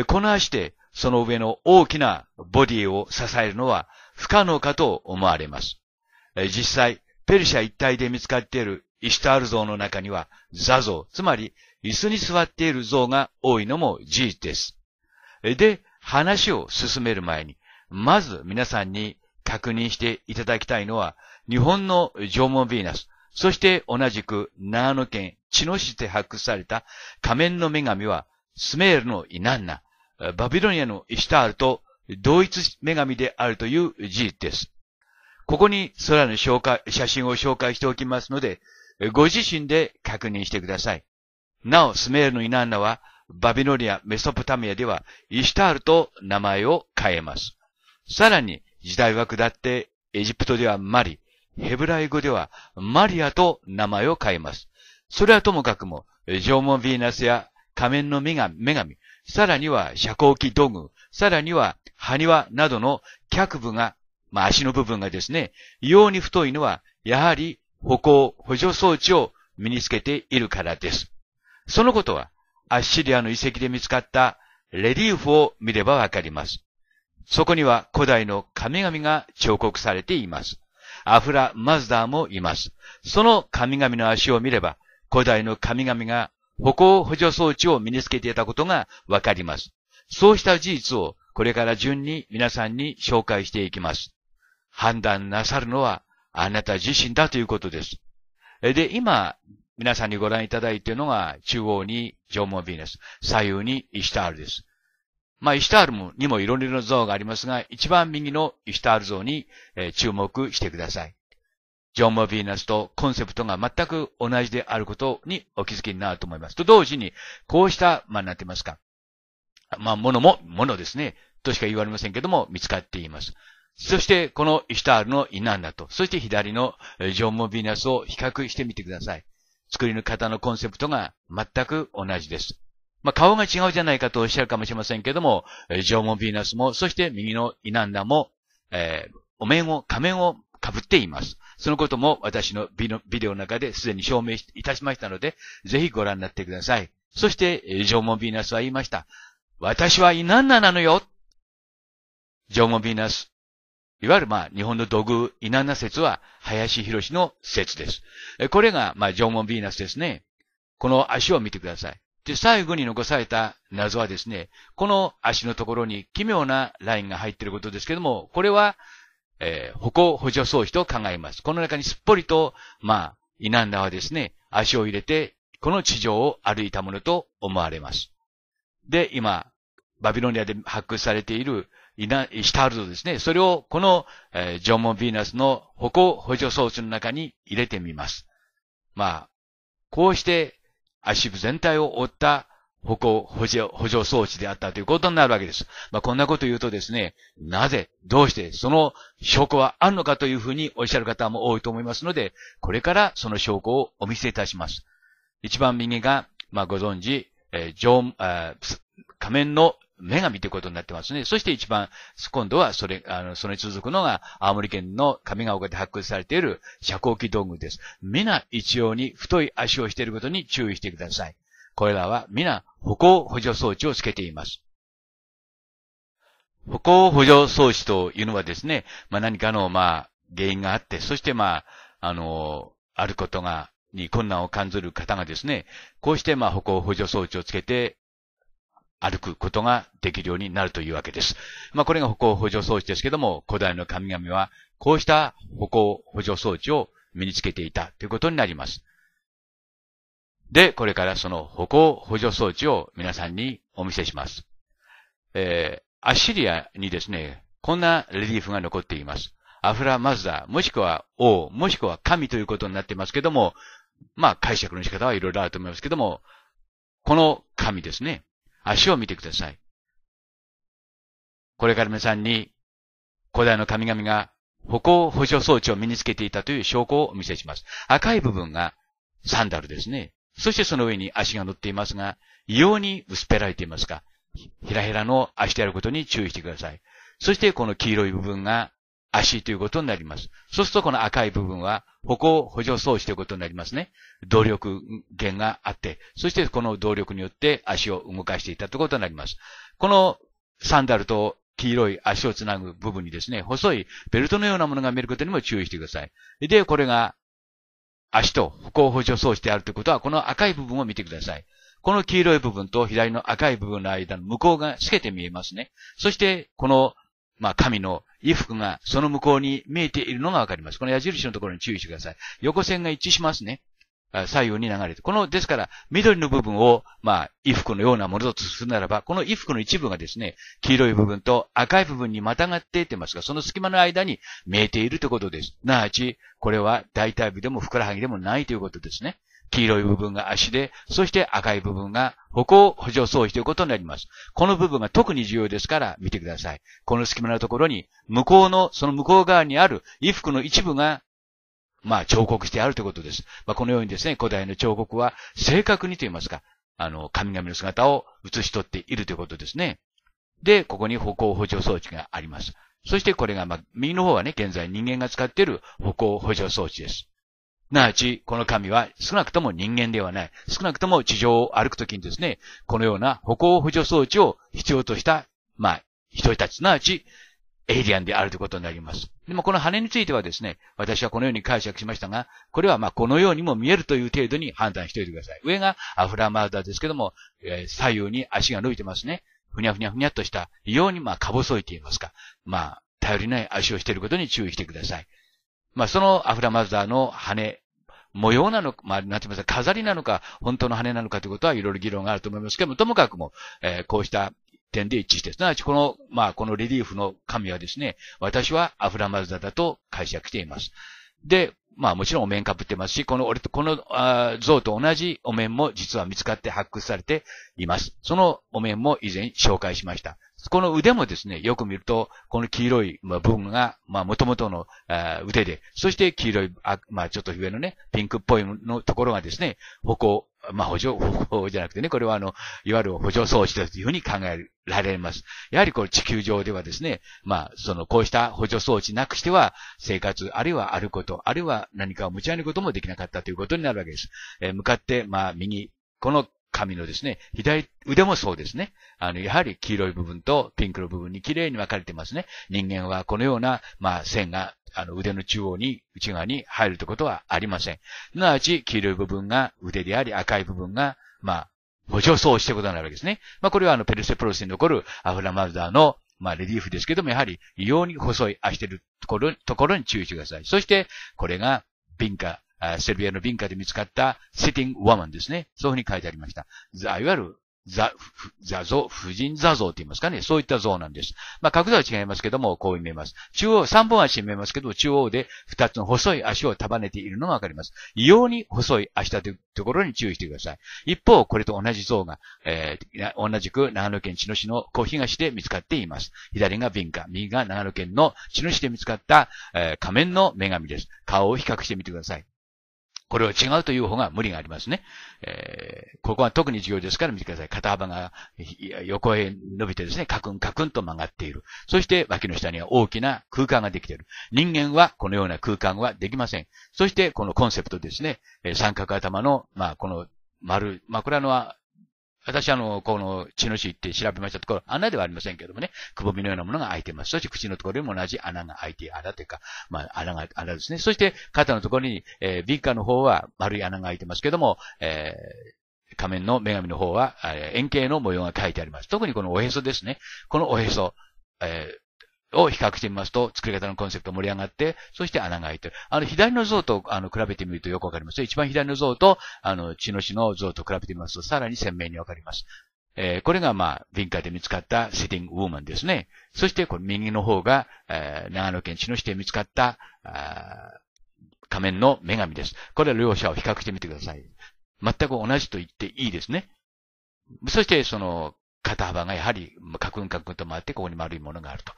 この足で、その上の大きなボディを支えるのは不可能かと思われます。実際、ペルシャ一帯で見つかっているイシュタール像の中には座像、つまり椅子に座っている像が多いのも事実です。で、話を進める前に、まず皆さんに確認していただきたいのは、日本の縄文ヴィーナス、そして同じく長野県茅野市で発掘された仮面の女神は、スメールのイナンナ、バビロニアのイシタールと同一女神であるという事実です。ここに空の紹介、写真を紹介しておきますので、ご自身で確認してください。なお、スメールのイナンナは、バビロニア、メソポタミアでは、イシュタールと名前を変えます。さらに、時代は下って、エジプトではマリ、ヘブライ語ではマリアと名前を変えます。それはともかくも、縄文ヴィーナスや仮面の女神、さらには遮光器道具、さらには埴輪などの脚部が、まあ、足の部分がですね、異様に太いのは、やはり歩行補助装置を身につけているからです。そのことは、アッシリアの遺跡で見つかったレリーフを見ればわかります。そこには古代の神々が彫刻されています。アフラ・マズダーもいます。その神々の足を見れば、古代の神々が歩行補助装置を身につけていたことがわかります。そうした事実をこれから順に皆さんに紹介していきます。判断なさるのはあなた自身だということです。で、今、皆さんにご覧いただいているのが、中央に縄文ビーナス、左右にイシュタールです。まあ、イシュタールにもいろいろな像がありますが、一番右のイシュタール像に、え注目してください。縄文ビーナスとコンセプトが全く同じであることにお気づきになると思います。と同時に、こうした、まあ、なってますか。まあ、ものも、ものですね。としか言われませんけども、見つかっています。そして、このイシュタールのイナンナと、そして左の縄文ビーナスを比較してみてください。作りの方のコンセプトが全く同じです。まあ、顔が違うじゃないかとおっしゃるかもしれませんけども、縄文ヴィーナスも、そして右のイナンダも、えー、お面を、仮面を被っています。そのことも私のビデオの中ですでに証明いたしましたので、ぜひご覧になってください。そして、縄文ヴィーナスは言いました。私はイナンダなのよ。縄文ヴィーナス、いわゆるまあ日本の土偶、イナンナ説は林博の説です。これがまあ縄文ヴィーナスですね。この足を見てください。で、最後に残された謎はですね、この足のところに奇妙なラインが入っていることですけども、これは、えー、歩行補助装置と考えます。この中にすっぽりと、まあ、イナンダはですね、足を入れて、この地上を歩いたものと思われます。で、今、バビロニアで発掘されているいな、したあるとですね、それをこの、えー、縄文ヴィーナスの歩行補助装置の中に入れてみます。まあ、こうして足部全体を覆った歩行補助、補助装置であったということになるわけです。まあ、こんなこと言うとですね、なぜ、どうして、その証拠はあるのかというふうにおっしゃる方も多いと思いますので、これからその証拠をお見せいたします。一番右が、まあ、ご存知、えー、上、えー、仮面の女神ということになってますね。そして一番、今度はそれ、あの、それに続くのが、青森県の上ヶ丘で発掘されている遮光器道具です。皆一様に太い足をしていることに注意してください。これらは皆歩行補助装置をつけています。歩行補助装置というのはですね、まあ、何かの、まあ、原因があって、そしてまあ、あの、あることが、に困難を感じる方がですね、こうしてまあ歩行補助装置をつけて歩くことができるようになるというわけです。まあ、これが歩行補助装置ですけども、古代の神々は、こうした歩行補助装置を身につけていたということになります。で、これからその歩行補助装置を皆さんにお見せします。えー、アッシリアにですね、こんなレリーフが残っています。アフラ・マズダ、もしくは王、もしくは神ということになってますけども、まあ解釈の仕方はいろいろあると思いますけども、この神ですね。足を見てください。これから皆さんに古代の神々が歩行補助装置を身につけていたという証拠をお見せします。赤い部分がサンダルですね。そしてその上に足が乗っていますが、異様に薄っぺらいといますか、ひらひらの足であることに注意してください。そしてこの黄色い部分が足ということになります。そうするとこの赤い部分は歩行補助装置ということになりますね。動力源があって、そしてこの動力によって足を動かしていたということになります。このサンダルと黄色い足をつなぐ部分にですね、細いベルトのようなものが見えることにも注意してください。で、これが足と歩行補助装置であるということは、この赤い部分を見てください。この黄色い部分と左の赤い部分の間の向こうが透けて見えますね。そして、このまあ、神の衣服がその向こうに見えているのがわかります。この矢印のところに注意してください。横線が一致しますね。左右に流れて。この、ですから、緑の部分を、まあ、衣服のようなものとするならば、この衣服の一部がですね、黄色い部分と赤い部分にまたがっていってますが、その隙間の間に見えているということです。なあち、これは大体部でもふくらはぎでもないということですね。黄色い部分が足で、そして赤い部分が歩行補助装置ということになります。この部分が特に重要ですから見てください。この隙間のところに、向こうの、その向こう側にある衣服の一部が、まあ彫刻してあるということです。まあこのようにですね、古代の彫刻は正確にと言いますか、あの、神々の姿を写し取っているということですね。で、ここに歩行補助装置があります。そしてこれが、まあ、右の方はね、現在人間が使っている歩行補助装置です。なわち、この神は少なくとも人間ではない。少なくとも地上を歩くときにですね、このような歩行補助装置を必要とした、まあ、人たち、すなわち、エイリアンであるということになります。でもこの羽についてはですね、私はこのように解釈しましたが、これはまあこのようにも見えるという程度に判断しておいてください。上がアフラマーダですけども、えー、左右に足が伸びてますね。ふにゃふにゃふにゃっとした、異様にまあか細いと言いますか。まあ、頼りない足をしていることに注意してください。まあ、そのアフラマザダーの羽、模様なのか、まあ、なんて言いますか、飾りなのか、本当の羽なのかということはいろいろ議論があると思いますけども、ともかくも、えー、こうした点で一致して、すなわちこの、まあ、このリリーフの神はですね、私はアフラマザダだと解釈しています。で、まあもちろんお面かぶってますし、この俺と、このあ像と同じお面も実は見つかって発掘されています。そのお面も以前紹介しました。この腕もですね、よく見ると、この黄色い部分が、まあ、元々の腕で、そして黄色い、あまあ、ちょっと上のね、ピンクっぽいのところがですね、歩行、まあ、補助、歩行じゃなくてね、これはあの、いわゆる補助装置だというふうに考えられます。やはりこれ地球上ではですね、まあ、その、こうした補助装置なくしては、生活、あるいは歩くこと、あるいは何かを持ち上げることもできなかったということになるわけです。えー、向かって、まあ、右、この髪のですね、左腕もそうですね。あの、やはり黄色い部分とピンクの部分に綺麗に分かれてますね。人間はこのような、まあ、線が、あの、腕の中央に、内側に入るということはありません。すなわち、黄色い部分が腕であり、赤い部分が、まあ、補助層をしてことになるわけですね。まあ、これはあの、ペルセプロスに残るアフラマルダーのまあ、レリーフですけども、やはり、異様に細い足してるところ、ところに注意してください。そして、これが、敏感、セルビアの民家で見つかった i ティン o m マンですね。そういうふうに書いてありました。いわゆる座、ザ像、婦人座像って言いますかね。そういった像なんです。まあ、角度は違いますけども、こう見えます。中央、三本足見えますけど、中央で二つの細い足を束ねているのがわかります。異様に細い足だというところに注意してください。一方、これと同じ像が、えー、同じく長野県茅野市の小東で見つかっています。左が敏感、右が長野県の茅野市で見つかった、えー、仮面の女神です。顔を比較してみてください。これは違うという方が無理がありますね。えー、ここは特に重要ですから見てください。肩幅が横へ伸びてですね、カクンカクンと曲がっている。そして脇の下には大きな空間ができている。人間はこのような空間はできません。そしてこのコンセプトですね、えー、三角頭の、まあこの丸、まあは私、あの、この血の血って調べましたところ、穴ではありませんけどもね、くぼみのようなものが開いてます。そして口のところにも同じ穴が開いて、穴というか、まあ、穴が、穴ですね。そして、肩のところに、えー、ビッカの方は丸い穴が開いてますけども、えー、仮面の女神の方は、円形の模様が書いてあります。特にこのおへそですね。このおへそ、えー、を比較してみますと、作り方のコンセプト盛り上がって、そして穴が開いてる。あの、左の像と、あの、比べてみるとよくわかります。一番左の像と、あの、血の死の像と比べてみますと、さらに鮮明にわかります。えー、これが、まあ、臨海で見つかったシティングウーマンですね。そして、この右の方が、えー、長野県血の死で見つかった、あ仮面の女神です。これは両者を比較してみてください。全く同じと言っていいですね。そして、その、肩幅がやはり、カクンカクンと回って、ここに丸いものがあると。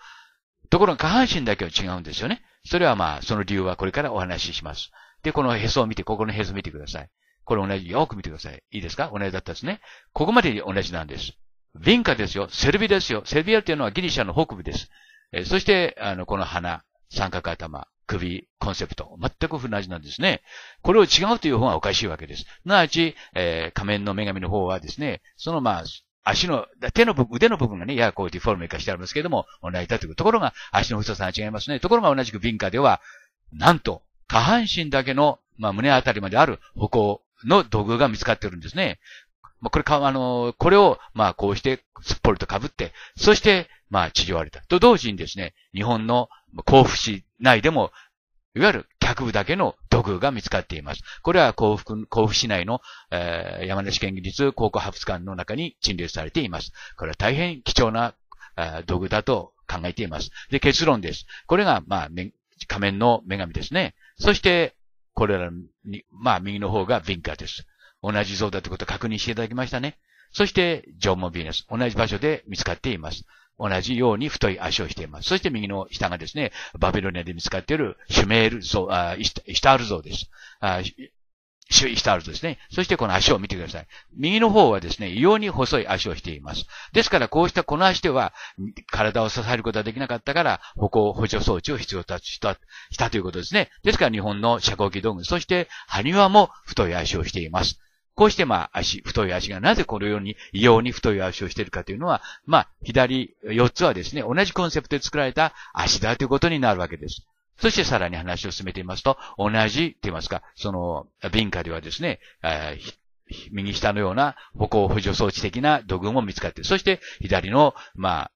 ところが下半身だけは違うんですよね。それはまあ、その理由はこれからお話しします。で、このへそを見て、ここのへそ見てください。これ同じ、よく見てください。いいですか同じだったですね。ここまで同じなんです。リンカですよ。セルビですよ。セルビアっていうのはギリシャの北部です。えそして、あの、この鼻、三角頭、首、コンセプト。全く同じなんですね。これを違うという方がおかしいわけです。なわち、えー、仮面の女神の方はですね、そのまあ、足の、手の部分、腕の部分がね、ややこうディフォルメ化してありますけれども、同じだという。ところが、足の太さが違いますね。ところが同じく敏感では、なんと、下半身だけの、まあ、胸あたりまである歩行の道具が見つかってるんですね。まあ、これか、あの、これを、まあ、こうして、すっぽりと被って、そして、まあ、地上れた。と同時にですね、日本の甲府市内でも、いわゆる脚部だけの土偶が見つかっています。これは甲府甲府市内の、えー、山梨県立考古博物館の中に陳列されています。これは大変貴重な、えー、土偶だと考えています。で、結論です。これが、まあ、仮面の女神ですね。そして、これらに、まあ、右の方がヴィンカーです。同じ像だということを確認していただきましたね。そして、縄文ヴィーナス。同じ場所で見つかっています。同じように太い足をしています。そして右の下がですね、バビロニアで見つかっているシュメール像、あイシタール像です。あシュイシタール像ですね。そしてこの足を見てください。右の方はですね、異様に細い足をしています。ですからこうしたこの足では体を支えることはできなかったから歩行補助装置を必要としたしたということですね。ですから日本の遮光器道具、そして埴輪も太い足をしています。こうしてまあ足、太い足がなぜこのように異様に太い足をしているかというのは、まあ左4つはですね、同じコンセプトで作られた足だということになるわけです。そしてさらに話を進めていますと、同じって言いますか、その、文化ではですね、えー右下のような歩行補助装置的な土偶も見つかって、そして左の、まあ、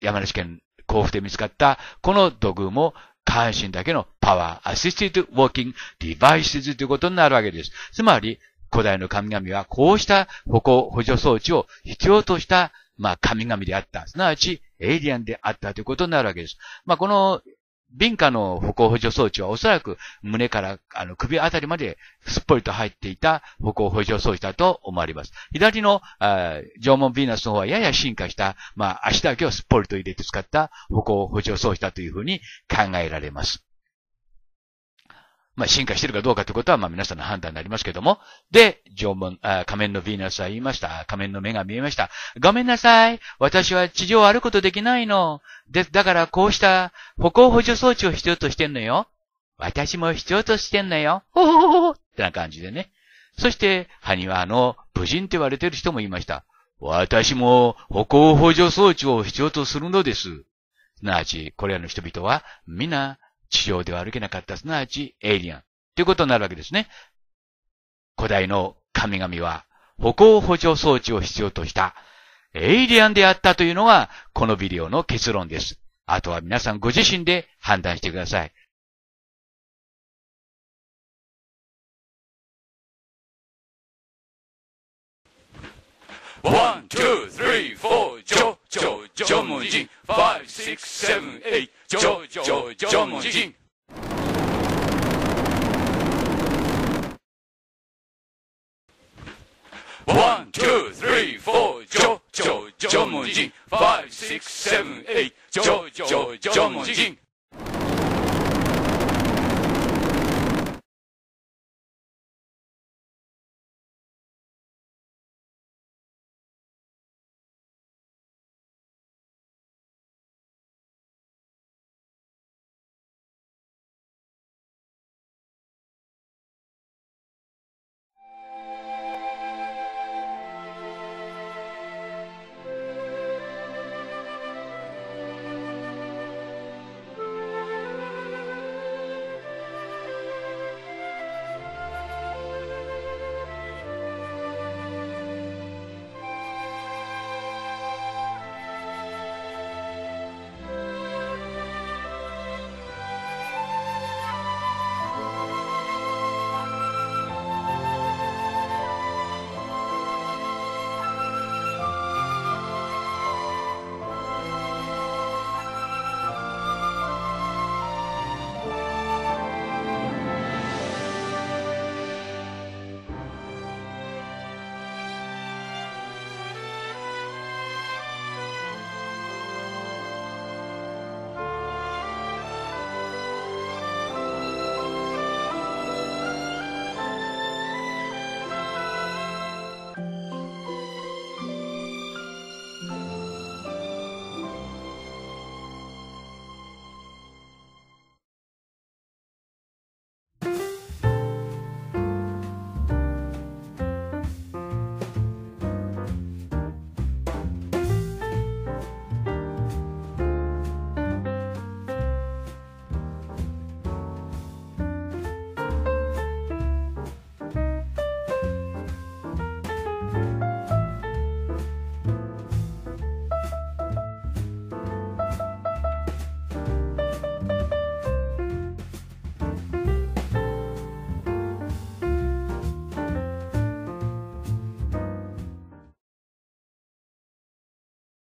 山梨県甲府で見つかったこの土偶も下半身だけのパワー、アシスティッドウォーキング、ディバイスズということになるわけです。つまり、古代の神々はこうした歩行補助装置を必要とした、まあ、神々であった。すなわち、エイリアンであったということになるわけです。まあ、この敏感の歩行補助装置はおそらく胸からあの首あたりまですっぽりと入っていた歩行補助装置だと思われます。左の縄文ヴィーナスの方はやや進化した、まあ足だけをすっぽりと入れて使った歩行補助装置だというふうに考えられます。まあ、進化してるかどうかということは、まあ、皆さんの判断になりますけども。で、縄文、あ仮面のヴィーナスは言いました。仮面の目が見えました。ごめんなさい。私は地上を歩くことできないの。で、だからこうした歩行補助装置を必要としてんのよ。私も必要としてんのよ。ほほほほってな感じでね。そして、埴輪の無人って言われてる人もいました。私も歩行補助装置を必要とするのです。すなわち、これらの人々は、皆、地上では歩けなかった、すなわちエイリアン。ということになるわけですね。古代の神々は歩行補助装置を必要としたエイリアンであったというのがこのビデオの結論です。あとは皆さんご自身で判断してください。One, two, three, four, ジョ、ジョ、ジョモジン5678ジョジョジョモジンワン、ツー、スリー、フォー、ジョ、ジョ、ジョモジン、ファイブ、ス、イジョ、ジョ、ジョモジン。